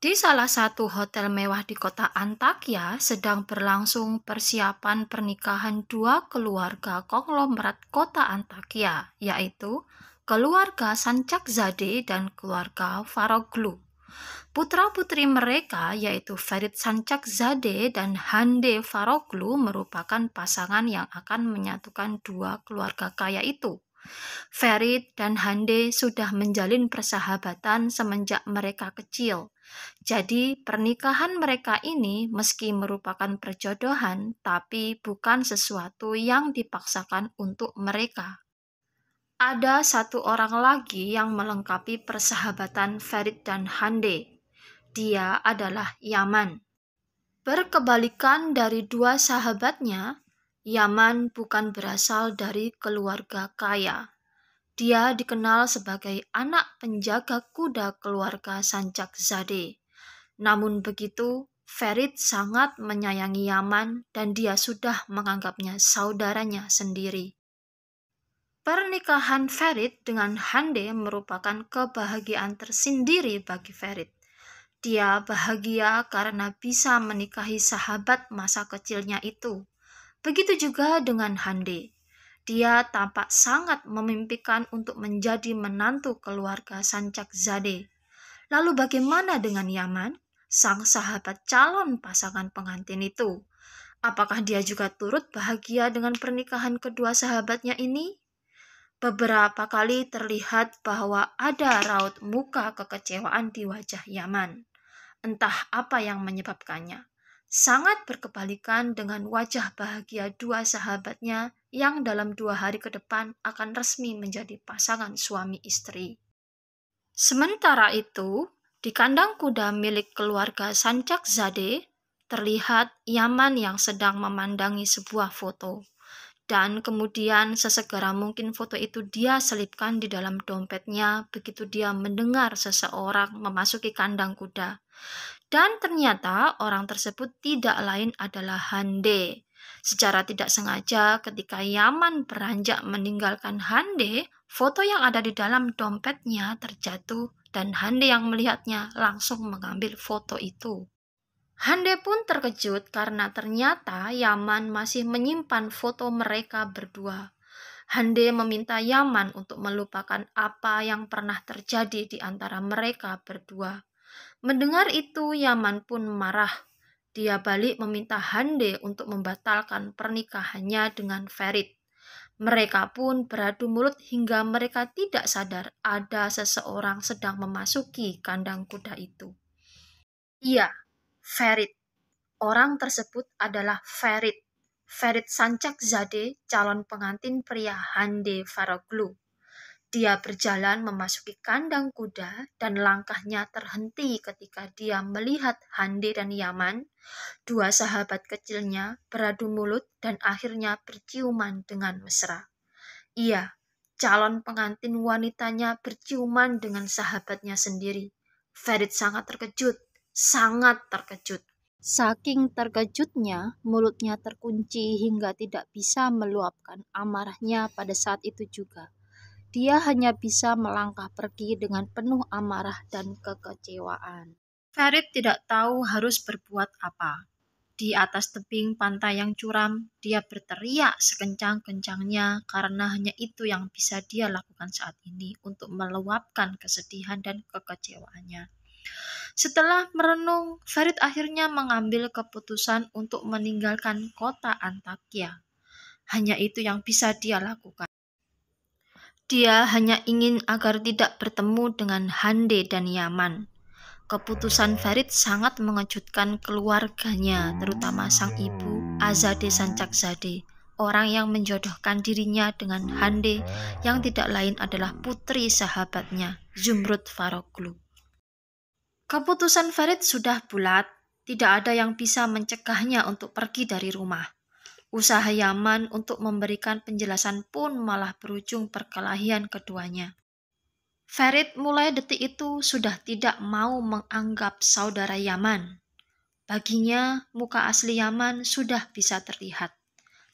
Di salah satu hotel mewah di kota Antakya sedang berlangsung persiapan pernikahan dua keluarga konglomerat kota Antakya, yaitu keluarga Sancak Zade dan keluarga Faroglu. Putra-putri mereka yaitu Ferit Zade dan Hande Faroglu merupakan pasangan yang akan menyatukan dua keluarga kaya itu. Ferit dan Hande sudah menjalin persahabatan semenjak mereka kecil. Jadi, pernikahan mereka ini meski merupakan perjodohan, tapi bukan sesuatu yang dipaksakan untuk mereka. Ada satu orang lagi yang melengkapi persahabatan Ferit dan Hande. Dia adalah Yaman. Berkebalikan dari dua sahabatnya, Yaman bukan berasal dari keluarga kaya. Dia dikenal sebagai anak penjaga kuda keluarga Sancak Zade. Namun begitu, Ferit sangat menyayangi Yaman dan dia sudah menganggapnya saudaranya sendiri. Pernikahan Ferit dengan Hande merupakan kebahagiaan tersendiri bagi Ferit. Dia bahagia karena bisa menikahi sahabat masa kecilnya itu. Begitu juga dengan Hande. Dia tampak sangat memimpikan untuk menjadi menantu keluarga Sancak Zade. Lalu bagaimana dengan Yaman, sang sahabat calon pasangan pengantin itu? Apakah dia juga turut bahagia dengan pernikahan kedua sahabatnya ini? Beberapa kali terlihat bahwa ada raut muka kekecewaan di wajah Yaman. Entah apa yang menyebabkannya. Sangat berkebalikan dengan wajah bahagia dua sahabatnya yang dalam dua hari ke depan akan resmi menjadi pasangan suami istri. Sementara itu, di kandang kuda milik keluarga Sancak Zade, terlihat Yaman yang sedang memandangi sebuah foto. Dan kemudian sesegera mungkin foto itu dia selipkan di dalam dompetnya begitu dia mendengar seseorang memasuki kandang kuda. Dan ternyata orang tersebut tidak lain adalah Hande, Secara tidak sengaja, ketika Yaman beranjak meninggalkan Hande, foto yang ada di dalam dompetnya terjatuh dan Hande yang melihatnya langsung mengambil foto itu. Hande pun terkejut karena ternyata Yaman masih menyimpan foto mereka berdua. Hande meminta Yaman untuk melupakan apa yang pernah terjadi di antara mereka berdua. Mendengar itu, Yaman pun marah dia balik meminta Hande untuk membatalkan pernikahannya dengan Ferit. Mereka pun beradu mulut hingga mereka tidak sadar ada seseorang sedang memasuki kandang kuda itu. Iya, Ferit. Orang tersebut adalah Ferit. Ferit Sancak Zade, calon pengantin pria Hande Faroglu. Dia berjalan memasuki kandang kuda dan langkahnya terhenti ketika dia melihat Hande dan Yaman, dua sahabat kecilnya beradu mulut dan akhirnya berciuman dengan mesra. Iya, calon pengantin wanitanya berciuman dengan sahabatnya sendiri. Ferit sangat terkejut, sangat terkejut. Saking terkejutnya, mulutnya terkunci hingga tidak bisa meluapkan amarahnya pada saat itu juga. Dia hanya bisa melangkah pergi dengan penuh amarah dan kekecewaan. Farid tidak tahu harus berbuat apa. Di atas tebing pantai yang curam, dia berteriak sekencang-kencangnya karena hanya itu yang bisa dia lakukan saat ini untuk meluapkan kesedihan dan kekecewaannya. Setelah merenung, Farid akhirnya mengambil keputusan untuk meninggalkan kota Antakya. Hanya itu yang bisa dia lakukan. Dia hanya ingin agar tidak bertemu dengan Hande dan Yaman. Keputusan Farid sangat mengejutkan keluarganya, terutama sang ibu, Azade Sancakzade, orang yang menjodohkan dirinya dengan Hande yang tidak lain adalah putri sahabatnya, Zumrud Faroklu. Keputusan Farid sudah bulat, tidak ada yang bisa mencegahnya untuk pergi dari rumah. Usaha Yaman untuk memberikan penjelasan pun malah berujung perkelahian keduanya. Ferit mulai detik itu sudah tidak mau menganggap saudara Yaman. Baginya, muka asli Yaman sudah bisa terlihat.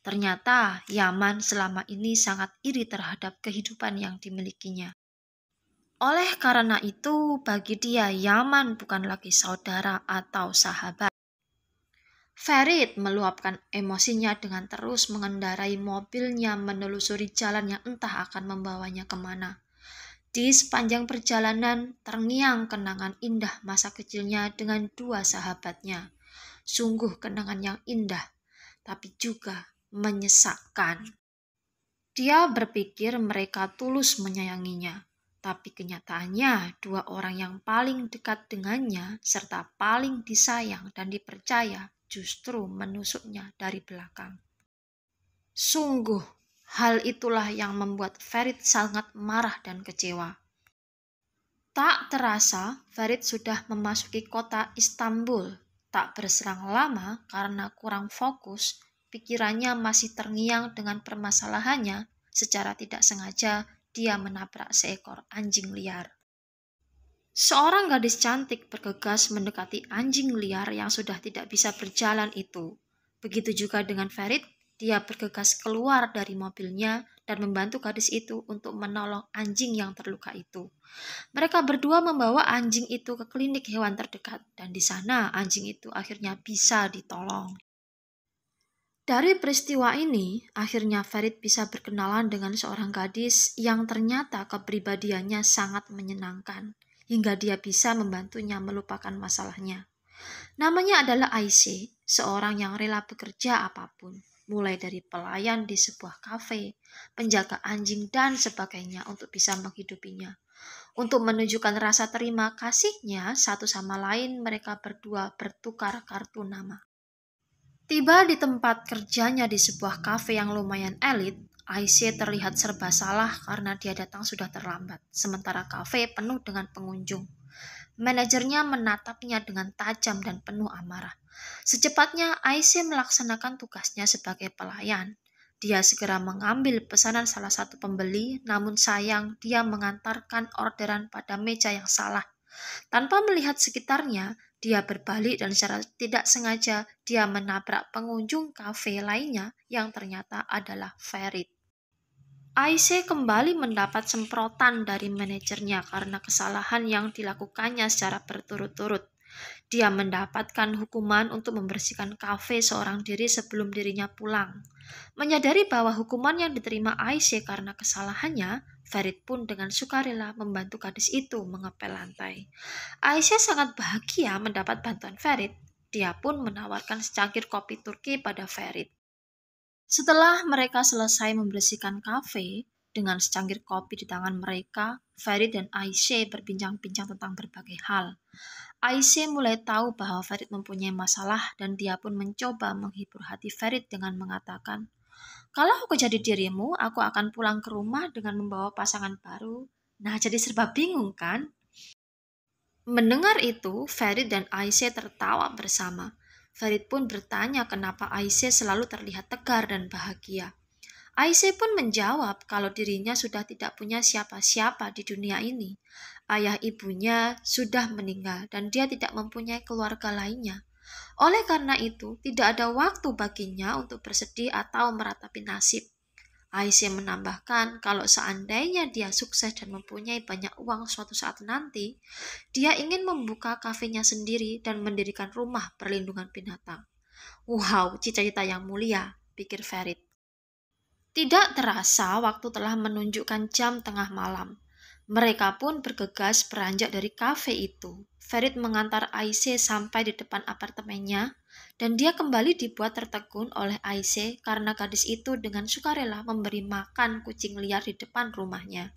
Ternyata Yaman selama ini sangat iri terhadap kehidupan yang dimilikinya. Oleh karena itu, bagi dia Yaman bukan lagi saudara atau sahabat. Ferit meluapkan emosinya dengan terus mengendarai mobilnya menelusuri jalan yang entah akan membawanya kemana. Di sepanjang perjalanan, terngiang kenangan indah masa kecilnya dengan dua sahabatnya. Sungguh kenangan yang indah, tapi juga menyesakkan. Dia berpikir mereka tulus menyayanginya, tapi kenyataannya dua orang yang paling dekat dengannya serta paling disayang dan dipercaya justru menusuknya dari belakang. Sungguh, hal itulah yang membuat Ferit sangat marah dan kecewa. Tak terasa, Ferit sudah memasuki kota Istanbul. Tak berserang lama karena kurang fokus, pikirannya masih terngiang dengan permasalahannya. Secara tidak sengaja, dia menabrak seekor anjing liar. Seorang gadis cantik bergegas mendekati anjing liar yang sudah tidak bisa berjalan itu. Begitu juga dengan Ferit, dia bergegas keluar dari mobilnya dan membantu gadis itu untuk menolong anjing yang terluka itu. Mereka berdua membawa anjing itu ke klinik hewan terdekat dan di sana anjing itu akhirnya bisa ditolong. Dari peristiwa ini, akhirnya Ferit bisa berkenalan dengan seorang gadis yang ternyata kepribadiannya sangat menyenangkan hingga dia bisa membantunya melupakan masalahnya. Namanya adalah Aisy, seorang yang rela bekerja apapun, mulai dari pelayan di sebuah kafe, penjaga anjing, dan sebagainya untuk bisa menghidupinya. Untuk menunjukkan rasa terima kasihnya satu sama lain, mereka berdua bertukar kartu nama. Tiba di tempat kerjanya di sebuah kafe yang lumayan elit, IC terlihat serba salah karena dia datang sudah terlambat, sementara kafe penuh dengan pengunjung. Manajernya menatapnya dengan tajam dan penuh amarah. Secepatnya IC melaksanakan tugasnya sebagai pelayan. Dia segera mengambil pesanan salah satu pembeli, namun sayang dia mengantarkan orderan pada meja yang salah. Tanpa melihat sekitarnya, dia berbalik dan secara tidak sengaja dia menabrak pengunjung kafe lainnya yang ternyata adalah Ferit. Aise kembali mendapat semprotan dari manajernya karena kesalahan yang dilakukannya secara berturut-turut. Dia mendapatkan hukuman untuk membersihkan kafe seorang diri sebelum dirinya pulang. Menyadari bahwa hukuman yang diterima Aisyah karena kesalahannya, Farid pun dengan sukarela membantu gadis itu mengepel lantai. Aisyah sangat bahagia mendapat bantuan Farid. Dia pun menawarkan secangkir kopi Turki pada Farid. Setelah mereka selesai membersihkan kafe, dengan secangkir kopi di tangan mereka, Farid dan Aisyah berbincang-bincang tentang berbagai hal. Aisyah mulai tahu bahwa Farid mempunyai masalah dan dia pun mencoba menghibur hati Farid dengan mengatakan, kalau aku jadi dirimu, aku akan pulang ke rumah dengan membawa pasangan baru. Nah, jadi serba bingung kan? Mendengar itu, Farid dan Aisyah tertawa bersama. Farid pun bertanya kenapa Aisyah selalu terlihat tegar dan bahagia. Aisyah pun menjawab kalau dirinya sudah tidak punya siapa-siapa di dunia ini. Ayah ibunya sudah meninggal dan dia tidak mempunyai keluarga lainnya. Oleh karena itu, tidak ada waktu baginya untuk bersedih atau meratapi nasib. Aisyah menambahkan, kalau seandainya dia sukses dan mempunyai banyak uang suatu saat nanti, dia ingin membuka kafenya sendiri dan mendirikan rumah perlindungan binatang. Wow, cita-cita yang mulia, pikir Ferit. Tidak terasa waktu telah menunjukkan jam tengah malam. Mereka pun bergegas beranjak dari kafe itu. Ferit mengantar Aisyah sampai di depan apartemennya dan dia kembali dibuat tertegun oleh Aise karena gadis itu dengan sukarela memberi makan kucing liar di depan rumahnya.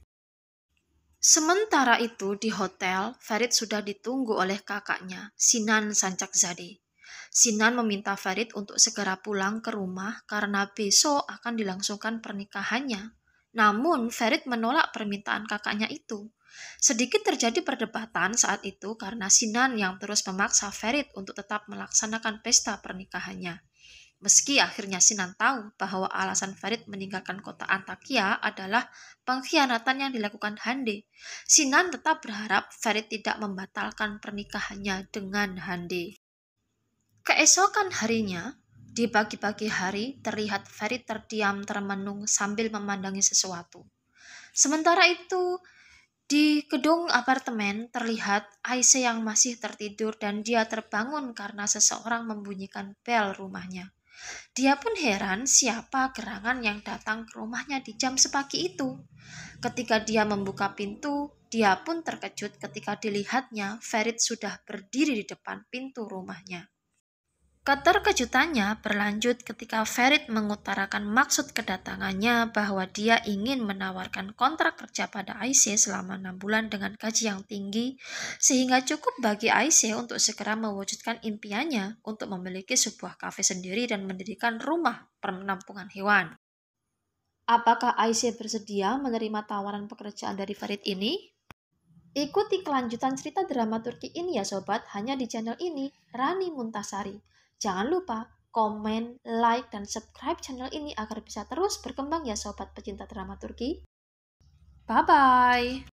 Sementara itu di hotel, Farid sudah ditunggu oleh kakaknya, Sinan Sancakzade. Sinan meminta Farid untuk segera pulang ke rumah karena besok akan dilangsungkan pernikahannya. Namun, Farid menolak permintaan kakaknya itu. Sedikit terjadi perdebatan saat itu karena Sinan yang terus memaksa Ferit untuk tetap melaksanakan pesta pernikahannya. Meski akhirnya Sinan tahu bahwa alasan Ferit meninggalkan kota Antakya adalah pengkhianatan yang dilakukan Hande, Sinan tetap berharap Ferit tidak membatalkan pernikahannya dengan Hande. Keesokan harinya, di pagi-pagi hari terlihat Ferit terdiam termenung sambil memandangi sesuatu. Sementara itu, di gedung apartemen terlihat Aise yang masih tertidur dan dia terbangun karena seseorang membunyikan bel rumahnya. Dia pun heran siapa gerangan yang datang ke rumahnya di jam sepagi itu. Ketika dia membuka pintu, dia pun terkejut ketika dilihatnya Ferit sudah berdiri di depan pintu rumahnya. Keterkejutannya berlanjut ketika Ferit mengutarakan maksud kedatangannya bahwa dia ingin menawarkan kontrak kerja pada Aisyah selama enam bulan dengan gaji yang tinggi, sehingga cukup bagi Aisyah untuk segera mewujudkan impiannya untuk memiliki sebuah kafe sendiri dan mendirikan rumah penampungan hewan. Apakah Aisyah bersedia menerima tawaran pekerjaan dari Ferit ini? Ikuti kelanjutan cerita drama Turki ini ya sobat, hanya di channel ini, Rani Muntasari. Jangan lupa komen, like, dan subscribe channel ini agar bisa terus berkembang ya sobat pecinta drama Turki. Bye-bye!